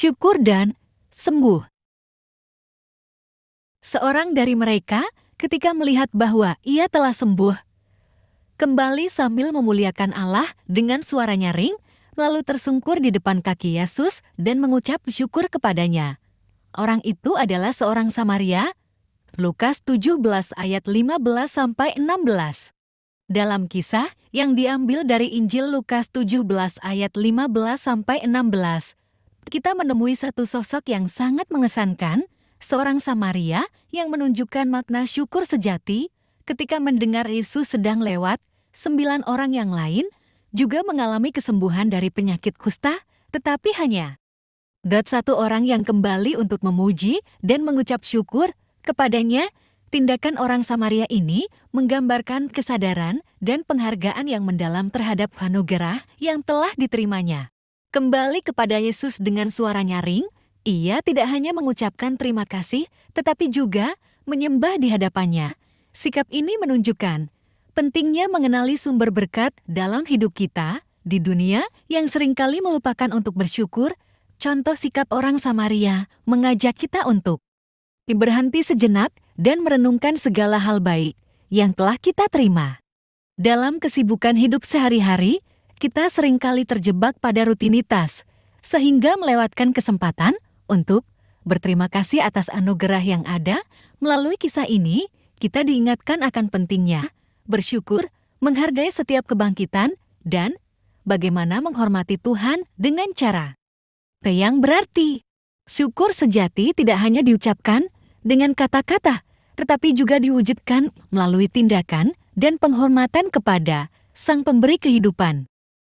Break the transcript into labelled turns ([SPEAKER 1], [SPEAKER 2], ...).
[SPEAKER 1] syukur dan sembuh. Seorang dari mereka ketika melihat bahwa ia telah sembuh, kembali sambil memuliakan Allah dengan suara nyaring, lalu tersungkur di depan kaki Yesus dan mengucap syukur kepadanya. Orang itu adalah seorang Samaria, Lukas 17 ayat 15 sampai 16. Dalam kisah yang diambil dari Injil Lukas 17 ayat 15 sampai 16, kita menemui satu sosok yang sangat mengesankan, seorang Samaria yang menunjukkan makna syukur sejati ketika mendengar Yesus sedang lewat, sembilan orang yang lain juga mengalami kesembuhan dari penyakit kusta, tetapi hanya dot satu orang yang kembali untuk memuji dan mengucap syukur kepadanya. Tindakan orang Samaria ini menggambarkan kesadaran dan penghargaan yang mendalam terhadap Hanugerah yang telah diterimanya. Kembali kepada Yesus dengan suara nyaring, ia tidak hanya mengucapkan terima kasih, tetapi juga menyembah di hadapannya. Sikap ini menunjukkan pentingnya mengenali sumber berkat dalam hidup kita di dunia yang seringkali melupakan untuk bersyukur. Contoh sikap orang Samaria mengajak kita untuk berhenti sejenak dan merenungkan segala hal baik yang telah kita terima. Dalam kesibukan hidup sehari-hari, kita seringkali terjebak pada rutinitas, sehingga melewatkan kesempatan untuk berterima kasih atas anugerah yang ada. Melalui kisah ini, kita diingatkan akan pentingnya bersyukur, menghargai setiap kebangkitan, dan bagaimana menghormati Tuhan dengan cara yang berarti. Syukur sejati tidak hanya diucapkan dengan kata-kata, tetapi juga diwujudkan melalui tindakan dan penghormatan kepada Sang Pemberi kehidupan.